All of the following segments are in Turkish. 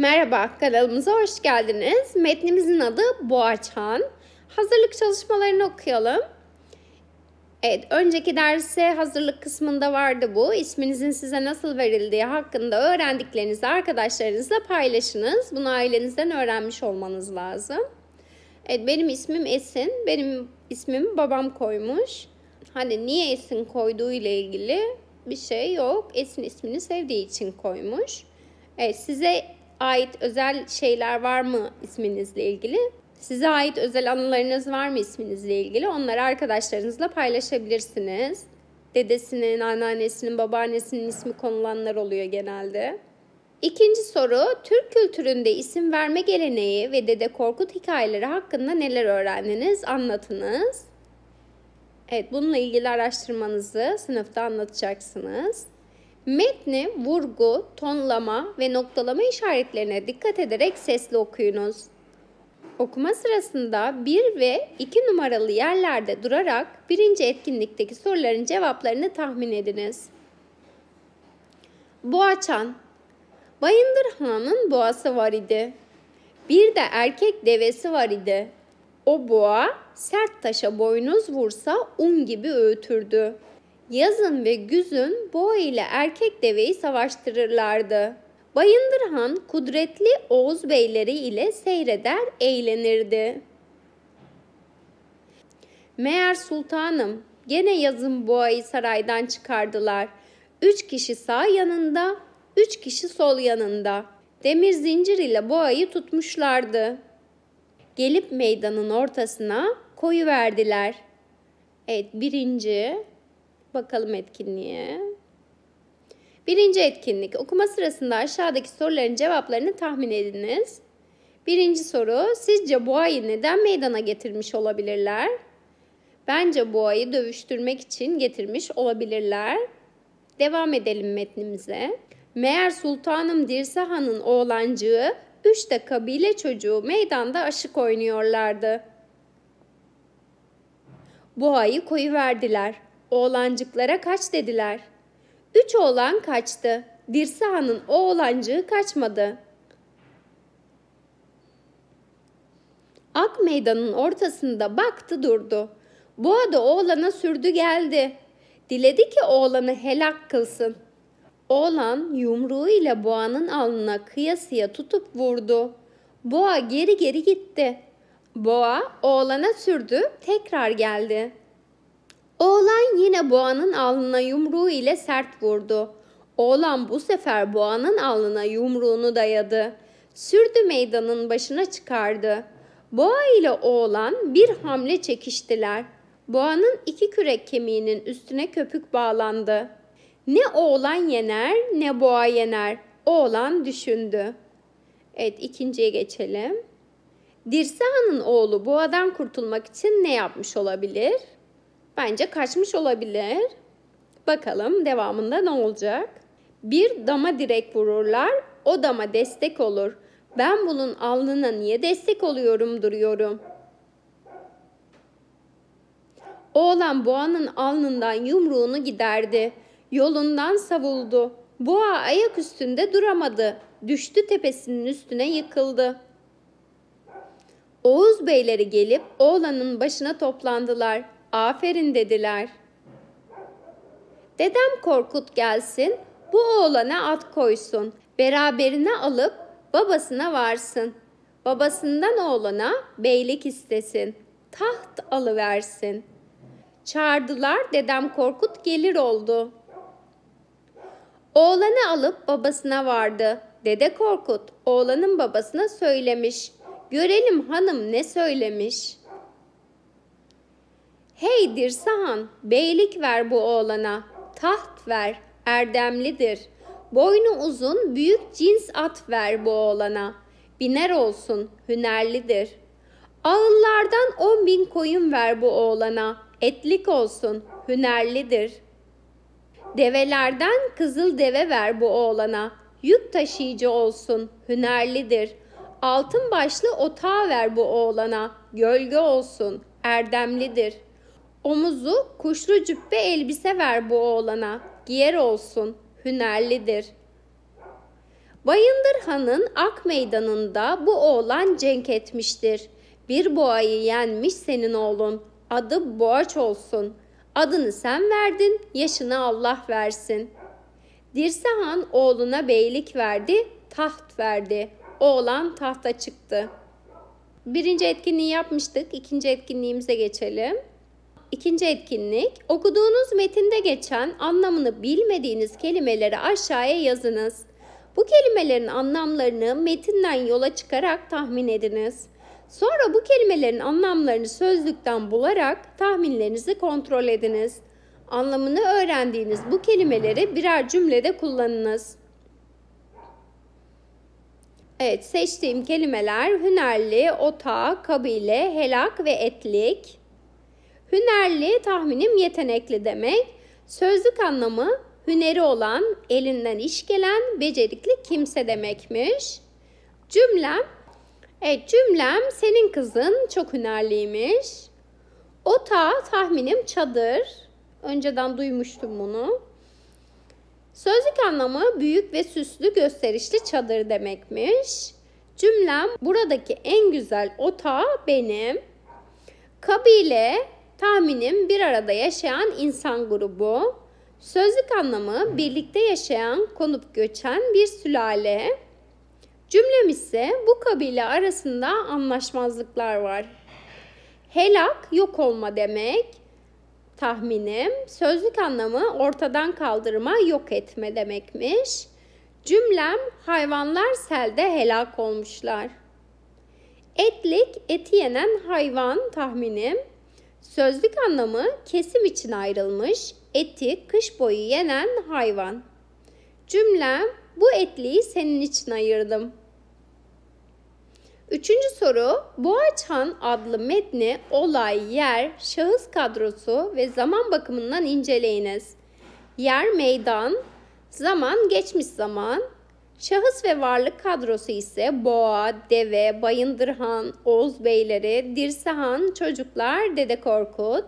Merhaba, kanalımıza hoş geldiniz. Metnimizin adı Boğaçhan. Hazırlık çalışmalarını okuyalım. Evet, önceki derse hazırlık kısmında vardı bu. İsminizin size nasıl verildiği hakkında öğrendiklerinizi arkadaşlarınızla paylaşınız. Bunu ailenizden öğrenmiş olmanız lazım. Evet, benim ismim Esin. Benim ismimi babam koymuş. Hani niye Esin koyduğu ile ilgili bir şey yok. Esin ismini sevdiği için koymuş. Evet, size ait özel şeyler var mı isminizle ilgili? Size ait özel anılarınız var mı isminizle ilgili? Onları arkadaşlarınızla paylaşabilirsiniz. Dedesinin, anneannesinin, babaannesinin ismi konulanlar oluyor genelde. İkinci soru, Türk kültüründe isim verme geleneği ve Dede Korkut hikayeleri hakkında neler öğrendiniz, anlatınız. Evet, bununla ilgili araştırmanızı sınıfta anlatacaksınız. Metni, vurgu, tonlama ve noktalama işaretlerine dikkat ederek sesli okuyunuz. Okuma sırasında 1 ve 2 numaralı yerlerde durarak birinci etkinlikteki soruların cevaplarını tahmin ediniz. Boğaçan Bayındır Han'ın boğası var idi. Bir de erkek devesi var idi. O boğa sert taşa boynuz vursa un gibi öğütürdü.'' Yazın ve güzün boğa ile erkek deveyi savaştırırlardı. Bayındır Han kudretli Oğuz beyleri ile seyreder, eğlenirdi. Meğer sultanım, gene yazın boğayı saraydan çıkardılar. Üç kişi sağ yanında, üç kişi sol yanında. Demir zincir ile boğayı tutmuşlardı. Gelip meydanın ortasına koyu verdiler. Evet birinci, Bakalım etkinliğe. Birinci etkinlik. Okuma sırasında aşağıdaki soruların cevaplarını tahmin ediniz. Birinci soru. Sizce bu ayı neden meydana getirmiş olabilirler? Bence bu ayı dövüştürmek için getirmiş olabilirler. Devam edelim metnimize. Meğer Sultanım Dirse Han'ın oğlancığı üç de kabile çocuğu meydanda aşık oynuyorlardı. Bu ayı koyu verdiler. Oğlancıklara kaç dediler. Üç oğlan kaçtı. Dirse Han'ın o oğlancığı kaçmadı. Ak meydanın ortasında baktı durdu. Boğa da oğlana sürdü geldi. Diledi ki oğlanı helak kılsın. Oğlan yumruğu ile boğanın alnına kıyasıya tutup vurdu. Boğa geri geri gitti. Boğa oğlana sürdü tekrar geldi.'' Oğlan yine boğanın alnına yumruğu ile sert vurdu. Oğlan bu sefer boğanın alnına yumruğunu dayadı. Sürdü meydanın başına çıkardı. Boğa ile oğlan bir hamle çekiştiler. Boğanın iki kürek kemiğinin üstüne köpük bağlandı. Ne oğlan yener ne boğa yener. Oğlan düşündü. Evet ikinciye geçelim. Dirsa'nın oğlu boğadan kurtulmak için ne yapmış olabilir? Bence kaçmış olabilir. Bakalım devamında ne olacak? Bir dama direk vururlar, o dama destek olur. Ben bunun alnına niye destek oluyorum duruyorum. Oğlan boğanın alnından yumruğunu giderdi. Yolundan savuldu. Boğa ayak üstünde duramadı. Düştü tepesinin üstüne yıkıldı. Oğuz beyleri gelip oğlanın başına toplandılar. Aferin dediler. Dedem Korkut gelsin, bu oğlana at koysun. Beraberine alıp babasına varsın. Babasından oğlana beylik istesin. Taht alıversin. Çağırdılar dedem Korkut gelir oldu. Oğlanı alıp babasına vardı. Dede Korkut oğlanın babasına söylemiş. Görelim hanım ne söylemiş.'' Hey Dirsahan, beylik ver bu oğlana, taht ver, erdemlidir. Boynu uzun, büyük cins at ver bu oğlana. Biner olsun, hünerlidir. Ağıllardan on bin koyun ver bu oğlana, etlik olsun, hünerlidir. Develerden kızıl deve ver bu oğlana, yük taşıyıcı olsun, hünerlidir. Altın başlı otağı ver bu oğlana, gölge olsun, erdemlidir.'' Omuzu kuşlu cübbe elbise ver bu oğlana. Giyer olsun, hünerlidir. Bayındır Han'ın Ak Meydanı'nda bu oğlan cenk etmiştir. Bir boğayı yenmiş senin oğlun. Adı Boğaç olsun. Adını sen verdin, yaşını Allah versin. Dirse Han oğluna beylik verdi, taht verdi. Oğlan tahta çıktı. Birinci etkinliği yapmıştık. ikinci etkinliğimize geçelim. İkinci etkinlik, okuduğunuz metinde geçen anlamını bilmediğiniz kelimeleri aşağıya yazınız. Bu kelimelerin anlamlarını metinden yola çıkarak tahmin ediniz. Sonra bu kelimelerin anlamlarını sözlükten bularak tahminlerinizi kontrol ediniz. Anlamını öğrendiğiniz bu kelimeleri birer cümlede kullanınız. Evet, seçtiğim kelimeler hünerli, ota, kabile, helak ve etlik. Hünerli tahminim yetenekli demek. Sözlük anlamı hüneri olan, elinden iş gelen, becerikli kimse demekmiş. Cümlem, evet cümlem senin kızın çok hünerliymiş. Ota tahminim çadır. Önceden duymuştum bunu. Sözlük anlamı büyük ve süslü gösterişli çadır demekmiş. Cümlem buradaki en güzel ota benim. Kabile Tahminim bir arada yaşayan insan grubu. Sözlük anlamı birlikte yaşayan, konup göçen bir sülale. Cümlem ise bu kabile arasında anlaşmazlıklar var. Helak yok olma demek. Tahminim sözlük anlamı ortadan kaldırma, yok etme demekmiş. Cümlem hayvanlar selde helak olmuşlar. Etlik, eti yenen hayvan tahminim. Sözlük anlamı kesim için ayrılmış, eti kış boyu yenen hayvan. Cümlem bu etliği senin için ayırdım. Üçüncü soru Boğaçhan adlı metni olay, yer, şahıs kadrosu ve zaman bakımından inceleyiniz. Yer meydan, zaman geçmiş zaman, Şahıs ve varlık kadrosu ise boğa, deve, bayındırhan, oğuz beyleri, dirsehan, çocuklar, dede Korkut.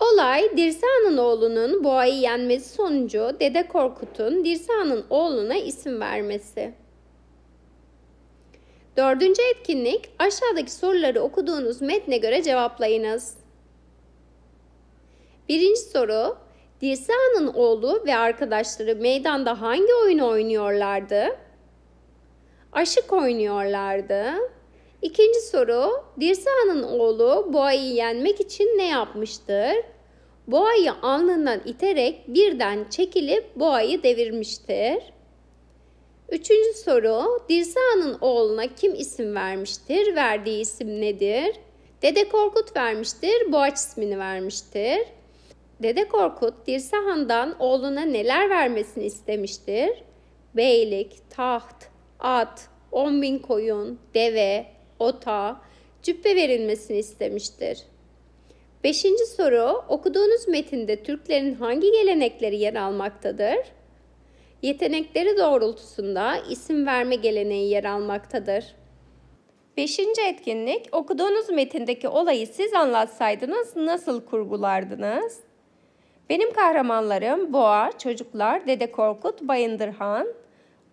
Olay Dirsehan'ın oğlunun boğayı yenmesi sonucu Dede Korkut'un Dirsehan'ın oğluna isim vermesi. Dördüncü etkinlik aşağıdaki soruları okuduğunuz metne göre cevaplayınız. Birinci soru Dirsa'nın oğlu ve arkadaşları meydanda hangi oyunu oynuyorlardı? Aşık oynuyorlardı. İkinci soru, Dirsa'nın oğlu boğayı yenmek için ne yapmıştır? Boğayı alnından iterek birden çekilip boğayı devirmiştir. Üçüncü soru, Dirsa'nın oğluna kim isim vermiştir? Verdiği isim nedir? Dede Korkut vermiştir, Boğaç ismini vermiştir. Dede Korkut Dirse Han'dan oğluna neler vermesini istemiştir? Beylik, taht, at, on bin koyun, deve, ota, cübbe verilmesini istemiştir. Beşinci soru, okuduğunuz metinde Türklerin hangi gelenekleri yer almaktadır? Yetenekleri doğrultusunda isim verme geleneği yer almaktadır. Beşinci etkinlik, okuduğunuz metindeki olayı siz anlatsaydınız nasıl kurgulardınız? Benim kahramanlarım Boğa, Çocuklar, Dede Korkut, Bayındırhan.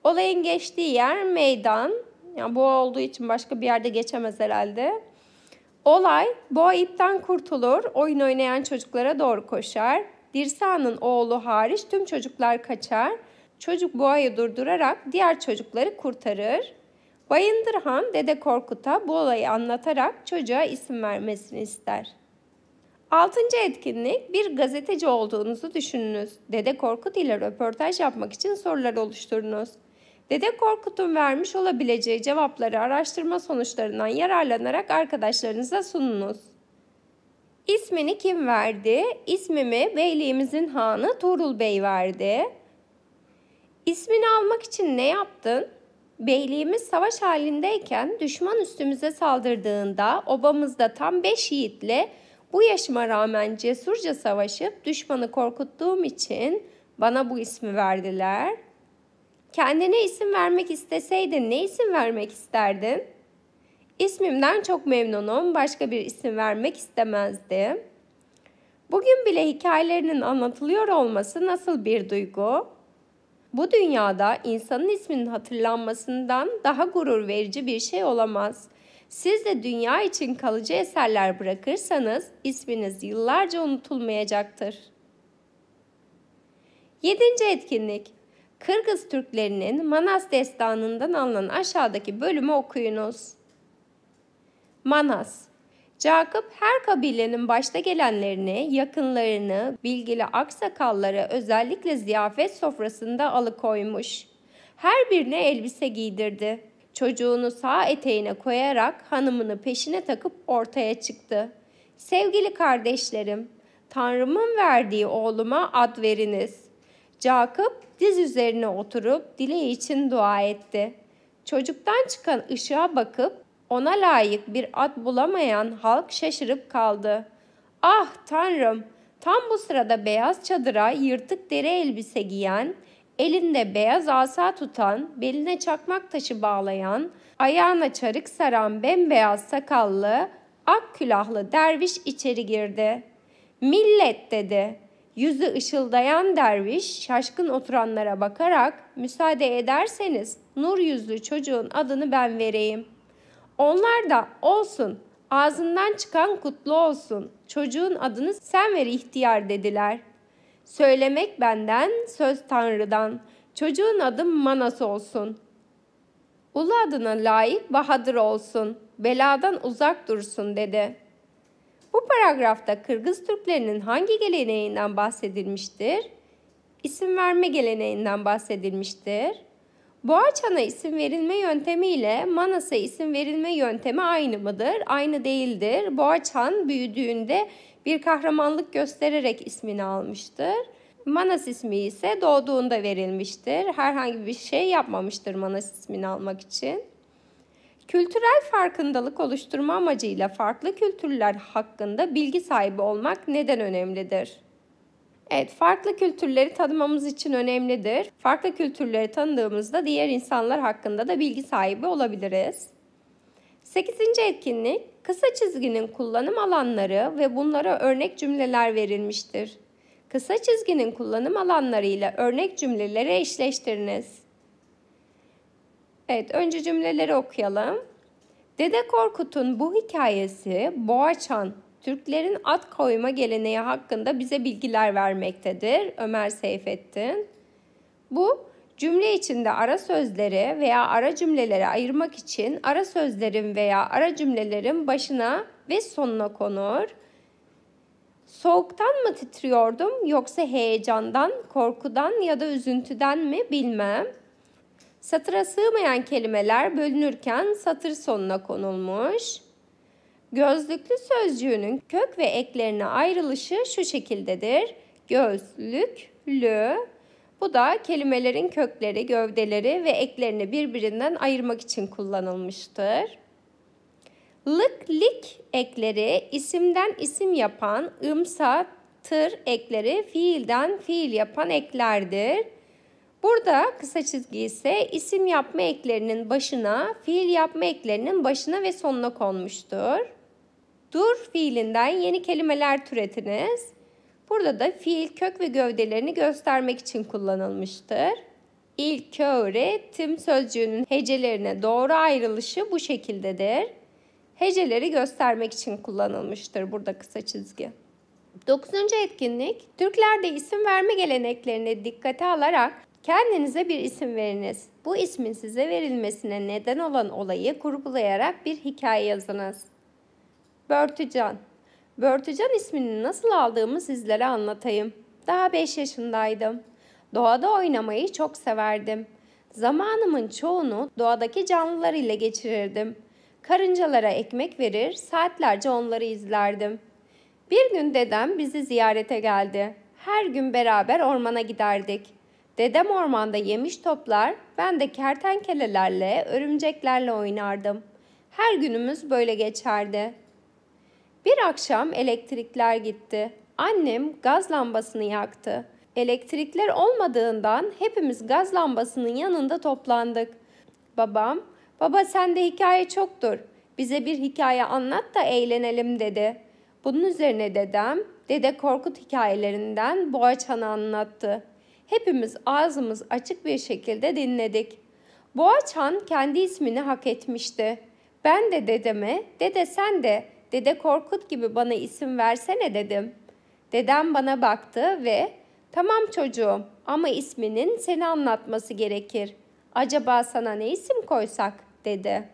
Olayın geçtiği yer meydan. Yani boğa olduğu için başka bir yerde geçemez herhalde. Olay boğa ipten kurtulur, oyun oynayan çocuklara doğru koşar. Dirsa'nın oğlu hariç tüm çocuklar kaçar. Çocuk boğayı durdurarak diğer çocukları kurtarır. Bayındır Han Dede Korkut'a bu olayı anlatarak çocuğa isim vermesini ister. Altıncı etkinlik bir gazeteci olduğunuzu düşününüz. Dede Korkut ile röportaj yapmak için sorular oluşturunuz. Dede Korkut'un vermiş olabileceği cevapları araştırma sonuçlarından yararlanarak arkadaşlarınıza sununuz. İsmini kim verdi? İsmimi beyliğimizin hanı Tuğrul Bey verdi. İsmini almak için ne yaptın? Beyliğimiz savaş halindeyken düşman üstümüze saldırdığında obamızda tam 5 yiğitle bu yaşıma rağmen cesurca savaşıp düşmanı korkuttuğum için bana bu ismi verdiler. Kendine isim vermek isteseydin ne isim vermek isterdin? İsmimden çok memnunum. Başka bir isim vermek istemezdim. Bugün bile hikayelerinin anlatılıyor olması nasıl bir duygu? Bu dünyada insanın isminin hatırlanmasından daha gurur verici bir şey olamaz. Siz de dünya için kalıcı eserler bırakırsanız isminiz yıllarca unutulmayacaktır. 7. etkinlik Kırgız Türklerinin Manas destanından alınan aşağıdaki bölümü okuyunuz. Manas Cakup her kabilenin başta gelenlerini, yakınlarını, bilgili aksakalları özellikle ziyafet sofrasında alıkoymuş. Her birine elbise giydirdi. Çocuğunu sağ eteğine koyarak hanımını peşine takıp ortaya çıktı. Sevgili kardeşlerim, Tanrım'ın verdiği oğluma ad veriniz. Cakıp diz üzerine oturup dileği için dua etti. Çocuktan çıkan ışığa bakıp ona layık bir ad bulamayan halk şaşırıp kaldı. Ah Tanrım! Tam bu sırada beyaz çadıra yırtık deri elbise giyen elinde beyaz asa tutan, beline çakmak taşı bağlayan, ayağına çarık saran bembeyaz sakallı, ak külahlı derviş içeri girdi. Millet dedi. Yüzü ışıldayan derviş şaşkın oturanlara bakarak müsaade ederseniz nur yüzlü çocuğun adını ben vereyim. Onlar da olsun ağzından çıkan kutlu olsun çocuğun adını sen ver ihtiyar dediler.'' Söylemek benden, söz Tanrı'dan. Çocuğun adı Manas olsun. Ulu adına layık Bahadır olsun. Beladan uzak dursun dedi. Bu paragrafta Kırgız Türklerinin hangi geleneğinden bahsedilmiştir? İsim verme geleneğinden bahsedilmiştir. Boğaçan'a isim verilme yöntemi ile Manas'a isim verilme yöntemi aynı mıdır? Aynı değildir. Boğaçan büyüdüğünde bir kahramanlık göstererek ismini almıştır. Manas ismi ise doğduğunda verilmiştir. Herhangi bir şey yapmamıştır Manas ismini almak için. Kültürel farkındalık oluşturma amacıyla farklı kültürler hakkında bilgi sahibi olmak neden önemlidir? Evet, farklı kültürleri tanımamız için önemlidir. Farklı kültürleri tanıdığımızda diğer insanlar hakkında da bilgi sahibi olabiliriz. Sekizinci etkinlik kısa çizginin kullanım alanları ve bunlara örnek cümleler verilmiştir. Kısa çizginin kullanım alanlarıyla örnek cümleleri eşleştiriniz. Evet, önce cümleleri okuyalım. Dede Korkut'un bu hikayesi Boğaçan Türklerin at koyma geleneği hakkında bize bilgiler vermektedir Ömer Seyfettin. Bu cümle içinde ara sözleri veya ara cümleleri ayırmak için ara sözlerin veya ara cümlelerin başına ve sonuna konur. Soğuktan mı titriyordum yoksa heyecandan, korkudan ya da üzüntüden mi bilmem. Satıra sığmayan kelimeler bölünürken satır sonuna konulmuş.'' Gözlüklü sözcüğünün kök ve eklerine ayrılışı şu şekildedir. Gözlüklü bu da kelimelerin kökleri, gövdeleri ve eklerini birbirinden ayırmak için kullanılmıştır. Lık, lik ekleri isimden isim yapan, ımsa, tır ekleri fiilden fiil yapan eklerdir. Burada kısa çizgi ise isim yapma eklerinin başına, fiil yapma eklerinin başına ve sonuna konmuştur. Dur fiilinden yeni kelimeler türetiniz. Burada da fiil kök ve gövdelerini göstermek için kullanılmıştır. İlk öğretim sözcüğünün hecelerine doğru ayrılışı bu şekildedir. Heceleri göstermek için kullanılmıştır burada kısa çizgi. Dokuzuncu etkinlik, Türklerde isim verme geleneklerine dikkate alarak kendinize bir isim veriniz. Bu ismin size verilmesine neden olan olayı kurgulayarak bir hikaye yazınız. Börtücan. Börtücan ismini nasıl aldığımı sizlere anlatayım. Daha 5 yaşındaydım. Doğada oynamayı çok severdim. Zamanımın çoğunu doğadaki canlılar ile geçirirdim. Karıncalara ekmek verir, saatlerce onları izlerdim. Bir gün dedem bizi ziyarete geldi. Her gün beraber ormana giderdik. Dedem ormanda yemiş toplar, ben de kertenkelelerle, örümceklerle oynardım. Her günümüz böyle geçerdi. Bir akşam elektrikler gitti. Annem gaz lambasını yaktı. Elektrikler olmadığından hepimiz gaz lambasının yanında toplandık. Babam, baba sende hikaye çoktur. Bize bir hikaye anlat da eğlenelim dedi. Bunun üzerine dedem, Dede Korkut hikayelerinden Boğaçan'ı anlattı. Hepimiz ağzımız açık bir şekilde dinledik. Boğaçan kendi ismini hak etmişti. Ben de dedeme, dede sen de Dede Korkut gibi bana isim versene dedim. Dedem bana baktı ve tamam çocuğum ama isminin seni anlatması gerekir. Acaba sana ne isim koysak dedi.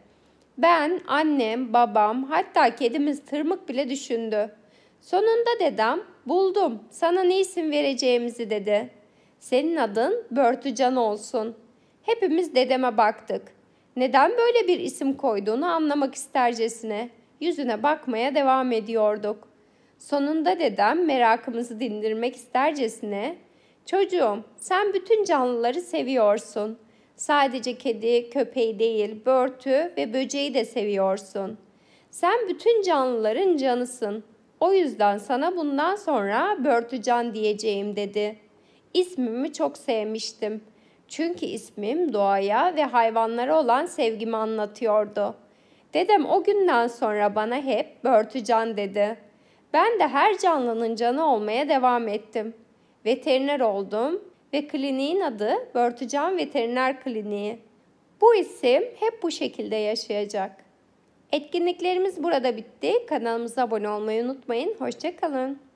Ben, annem, babam hatta kedimiz tırmık bile düşündü. Sonunda dedem buldum sana ne isim vereceğimizi dedi. Senin adın Börtücan olsun. Hepimiz dedeme baktık. Neden böyle bir isim koyduğunu anlamak istercesine yüzüne bakmaya devam ediyorduk. Sonunda dedem merakımızı dindirmek istercesine ''Çocuğum sen bütün canlıları seviyorsun. Sadece kedi, köpeği değil, börtü ve böceği de seviyorsun. Sen bütün canlıların canısın. O yüzden sana bundan sonra börtü can diyeceğim.'' dedi. İsmimi çok sevmiştim. Çünkü ismim doğaya ve hayvanlara olan sevgimi anlatıyordu.'' Dedem o günden sonra bana hep börtücan dedi. Ben de her canlının canı olmaya devam ettim. Veteriner oldum ve kliniğin adı Börtücan Veteriner Kliniği. Bu isim hep bu şekilde yaşayacak. Etkinliklerimiz burada bitti. Kanalımıza abone olmayı unutmayın. Hoşçakalın.